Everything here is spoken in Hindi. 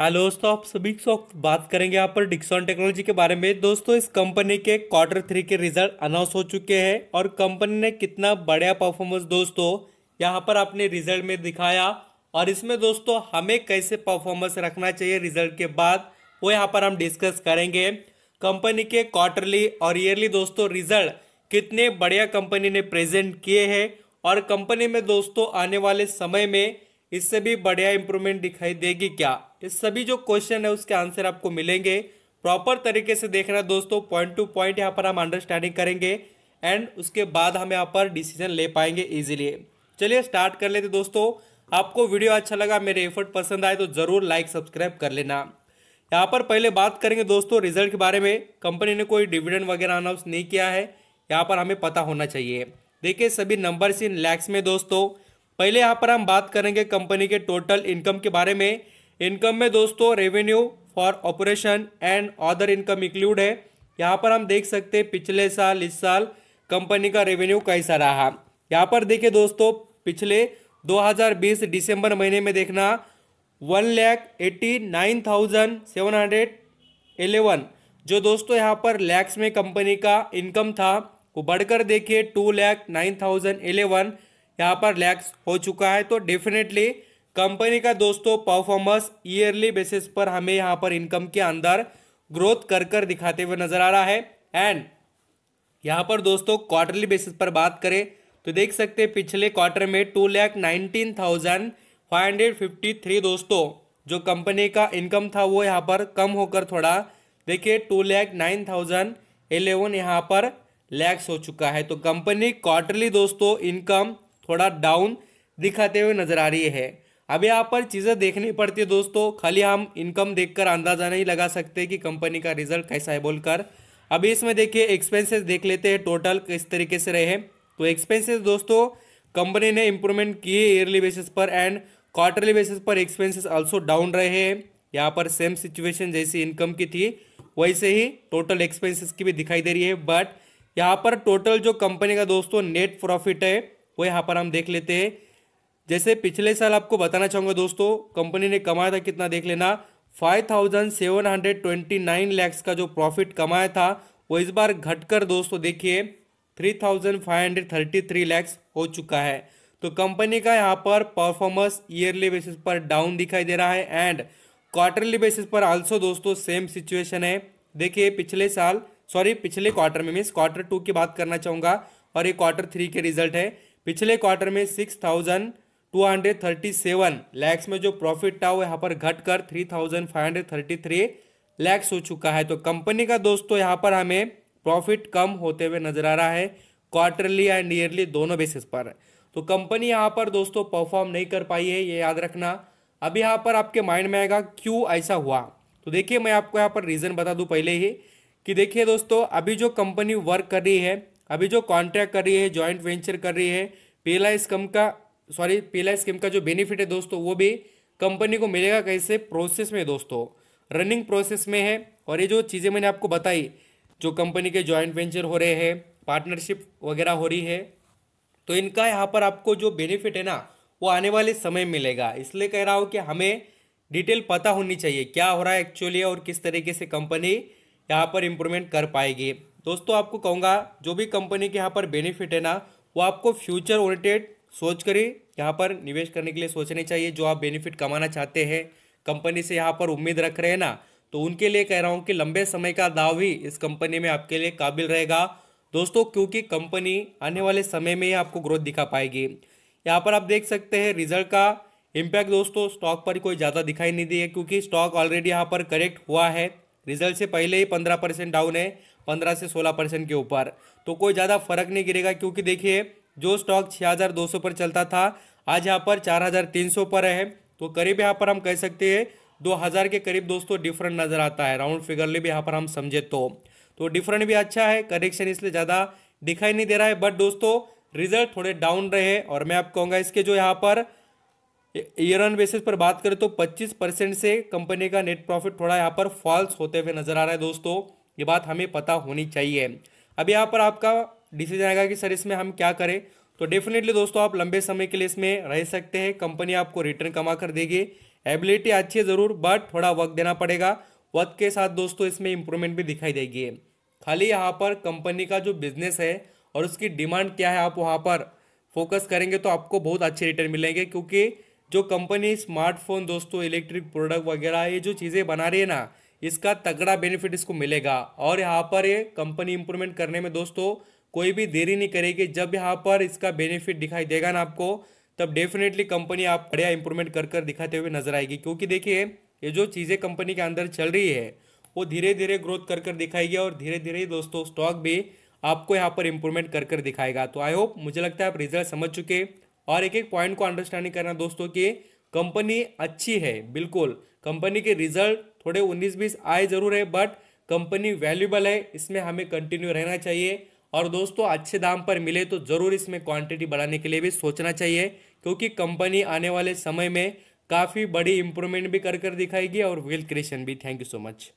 हेलो दोस्तों आप सभी बात करेंगे यहाँ पर डिक्सॉन टेक्नोलॉजी के बारे में दोस्तों इस कंपनी के क्वार्टर थ्री के रिजल्ट अनाउंस हो चुके हैं और कंपनी ने कितना बढ़िया परफॉर्मेंस दोस्तों यहाँ पर आपने रिजल्ट में दिखाया और इसमें दोस्तों हमें कैसे परफॉर्मेंस रखना चाहिए रिजल्ट के बाद वो यहाँ पर हम डिस्कस करेंगे कंपनी के क्वार्टरली और ईयरली दोस्तों रिजल्ट कितने बढ़िया कंपनी ने प्रेजेंट किए हैं और कंपनी में दोस्तों आने वाले समय में इससे भी बढ़िया इंप्रूवमेंट दिखाई देगी क्या इस सभी जो क्वेश्चन है उसके आंसर आपको मिलेंगे प्रॉपर तरीके से देखना दोस्तों पॉइंट टू पॉइंट यहाँ पर हम अंडरस्टैंडिंग करेंगे एंड उसके बाद हम यहाँ पर डिसीजन ले पाएंगे इजीली चलिए स्टार्ट कर लेते दोस्तों आपको वीडियो अच्छा लगा मेरे एफर्ट पसंद आए तो ज़रूर लाइक सब्सक्राइब कर लेना यहाँ पर पहले बात करेंगे दोस्तों रिजल्ट के बारे में कंपनी ने कोई डिविडेंड वगैरह अनाउंस नहीं किया है यहाँ पर हमें पता होना चाहिए देखिए सभी नंबर्स इन लैक्स में दोस्तों पहले यहाँ पर हम बात करेंगे कंपनी के टोटल इनकम के बारे में इनकम में दोस्तों revenue for operation and other income include है यहाँ पर हम देख सकते हैं पिछले साल इस साल कंपनी का रेवेन्यू कैसा रहा यहाँ पर देखिए दोस्तों पिछले 2020 दिसंबर महीने में देखना one lakh eighty nine thousand seven hundred eleven जो दोस्तों यहाँ पर लैक्स में कंपनी का इनकम था वो बढ़कर देखिए two lakh nine thousand eleven यहाँ पर लैक्स हो चुका है तो डेफिनेटली कंपनी का दोस्तों परफॉर्मेंस ईयरली बेसिस पर हमें यहाँ पर इनकम के अंदर ग्रोथ कर कर दिखाते हुए नजर आ रहा है एंड यहाँ पर दोस्तों क्वार्टरली बेसिस पर बात करें तो देख सकते हैं पिछले क्वार्टर में two lakh nineteen thousand five hundred fifty three दोस्तों जो कंपनी का इनकम था वो यहाँ पर कम होकर थोड़ा देखिए two lakh nine thousand eleven यहाँ पर लैक्स हो चुका है तो कंपनी क्वार्टरली दोस्तों इनकम थोड़ा डाउन दिखाते हुए नज़र आ रही है अब यहाँ पर चीज़ें देखनी पड़ती है दोस्तों खाली हम इनकम देखकर अंदाज़ा नहीं लगा सकते कि कंपनी का रिजल्ट कैसा है बोलकर अभी इसमें देखिए एक्सपेंसेस देख लेते हैं टोटल किस तरीके से रहे तो एक्सपेंसेस दोस्तों कंपनी ने इंप्रूवमेंट किए ईयरली बेसिस पर एंड क्वार्टरली बेसिस पर एक्सपेंसेस ऑल्सो डाउन रहे हैं यहाँ पर सेम सिचुएशन जैसी इनकम की थी वैसे ही टोटल एक्सपेंसिस की भी दिखाई दे रही है बट यहाँ पर टोटल जो कंपनी का दोस्तों नेट प्रॉफिट है वो यहाँ पर हम देख लेते हैं जैसे पिछले साल आपको बताना चाहूँगा दोस्तों कंपनी ने कमाया था कितना देख लेना five thousand seven hundred twenty nine lakhs का जो प्रॉफिट कमाया था वो इस बार घटकर दोस्तों देखिए three thousand five hundred thirty three lakhs हो चुका है तो कंपनी का यहाँ पर परफॉर्मेंस ईयरली बेसिस पर डाउन दिखाई दे रहा है एंड क्वार्टरली बेसिस पर आल्सो दोस्तों सेम सिचुएशन है देखिए पिछले साल सॉरी पिछले क्वार्टर में मीन्स क्वार्टर टू की बात करना चाहूँगा और ये क्वार्टर थ्री के रिजल्ट है पिछले क्वार्टर में six thousand two hundred thirty seven lakhs में जो प्रॉफिट था वो यहाँ पर घटकर three thousand five hundred thirty three lakhs हो चुका है तो कंपनी का दोस्तों यहाँ पर हमें प्रॉफिट कम होते हुए नजर आ रहा है क्वार्टरली एंड ईयरली दोनों बेसिस पर तो कंपनी यहाँ पर दोस्तों परफॉर्म नहीं कर पाई है ये याद रखना अब यहाँ पर आपके माइंड में आएगा क्यों ऐसा हुआ तो देखिए मैं आपको यहाँ पर रीज़न बता दूँ पहले ही कि देखिए दोस्तों अभी जो कंपनी वर्क कर रही है अभी जो कॉन्ट्रैक्ट कर रही है जॉइंट वेंचर कर रही है पीला स्कम का सॉरी पीला स्कीम का जो बेनिफिट है दोस्तों वो भी कंपनी को मिलेगा कैसे प्रोसेस में दोस्तों रनिंग प्रोसेस में है और ये जो चीज़ें मैंने आपको बताई जो कंपनी के जॉइंट वेंचर हो रहे हैं पार्टनरशिप वगैरह हो रही है तो इनका यहाँ पर आपको जो बेनिफिट है ना वो आने वाले समय मिलेगा इसलिए कह रहा हूँ कि हमें डिटेल पता होनी चाहिए क्या हो रहा है एक्चुअली और किस तरीके से कंपनी यहाँ पर इम्प्रूवमेंट कर पाएगी दोस्तों आपको कहूँगा जो भी कंपनी के यहाँ पर बेनिफिट है ना वो आपको फ्यूचर ओरिएंटेड सोच कर ही यहाँ पर निवेश करने के लिए सोचने चाहिए जो आप बेनिफिट कमाना चाहते हैं कंपनी से यहाँ पर उम्मीद रख रहे हैं ना तो उनके लिए कह रहा हूँ कि लंबे समय का दाव ही इस कंपनी में आपके लिए काबिल रहेगा दोस्तों क्योंकि कंपनी आने वाले समय में ही आपको ग्रोथ दिखा पाएगी यहाँ पर आप देख सकते हैं रिजल्ट का इम्पैक्ट दोस्तों स्टॉक पर कोई ज़्यादा दिखाई नहीं दिया क्योंकि स्टॉक ऑलरेडी यहाँ पर करेक्ट हुआ है रिजल्ट से पहले ही पंद्रह परसेंट डाउन है पंद्रह से सोलह परसेंट के ऊपर तो कोई ज़्यादा फर्क नहीं गिरेगा क्योंकि देखिए जो स्टॉक छः हज़ार दो सौ पर चलता था आज यहाँ पर चार हज़ार तीन सौ पर है तो करीब यहाँ पर हम कह सकते हैं दो हज़ार के करीब दोस्तों डिफरेंट नज़र आता है राउंड फिगरली भी यहाँ पर हम समझे तो तो डिफरेंट भी अच्छा है करेक्शन इसलिए ज़्यादा दिखाई नहीं दे रहा है बट दोस्तों रिजल्ट थोड़े डाउन रहे और मैं आप कहूँगा इसके जो यहाँ पर ईयर ऑन बेसिस पर बात करें तो 25 परसेंट से कंपनी का नेट प्रॉफिट थोड़ा यहाँ पर फॉल्स होते हुए नजर आ रहा है दोस्तों ये बात हमें पता होनी चाहिए अब यहाँ पर आपका डिसीजन आएगा कि सर इसमें हम क्या करें तो डेफिनेटली दोस्तों आप लंबे समय के लिए इसमें रह सकते हैं कंपनी आपको रिटर्न कमा कर देगी एबिलिटी अच्छी है ज़रूर बट थोड़ा वक्त देना पड़ेगा वक्त के साथ दोस्तों इसमें इम्प्रूवमेंट भी दिखाई देगी खाली यहाँ पर कंपनी का जो बिजनेस है और उसकी डिमांड क्या है आप वहाँ पर फोकस करेंगे तो आपको बहुत अच्छे रिटर्न मिलेंगे क्योंकि जो कंपनी स्मार्टफोन दोस्तों इलेक्ट्रिक प्रोडक्ट वगैरह ये जो चीज़ें बना रही है ना इसका तगड़ा बेनिफिट इसको मिलेगा और यहाँ पर ये कंपनी इंप्रूवमेंट करने में दोस्तों कोई भी देरी नहीं करेगी जब यहाँ पर इसका बेनिफिट दिखाई देगा ना आपको तब डेफिनेटली कंपनी आप बढ़िया इंप्रूवमेंट कर कर दिखाते हुए नजर आएगी क्योंकि देखिए ये जो चीज़ें कंपनी के अंदर चल रही है वो धीरे धीरे ग्रोथ कर कर दिखाएगी और धीरे धीरे दोस्तों स्टॉक भी आपको यहाँ पर इंप्रूवमेंट कर कर दिखाएगा तो आई होप मुझे लगता है आप रिजल्ट समझ चुके और एक एक पॉइंट को अंडरस्टैंडिंग करना दोस्तों कि कंपनी अच्छी है बिल्कुल कंपनी के रिजल्ट थोड़े उन्नीस बीस आए जरूर है बट कंपनी वैल्यूबल है इसमें हमें कंटिन्यू रहना चाहिए और दोस्तों अच्छे दाम पर मिले तो ज़रूर इसमें क्वांटिटी बढ़ाने के लिए भी सोचना चाहिए क्योंकि कंपनी आने वाले समय में काफ़ी बड़ी इंप्रूवमेंट भी कर कर दिखाएगी और वेल क्रिएशन भी थैंक यू सो मच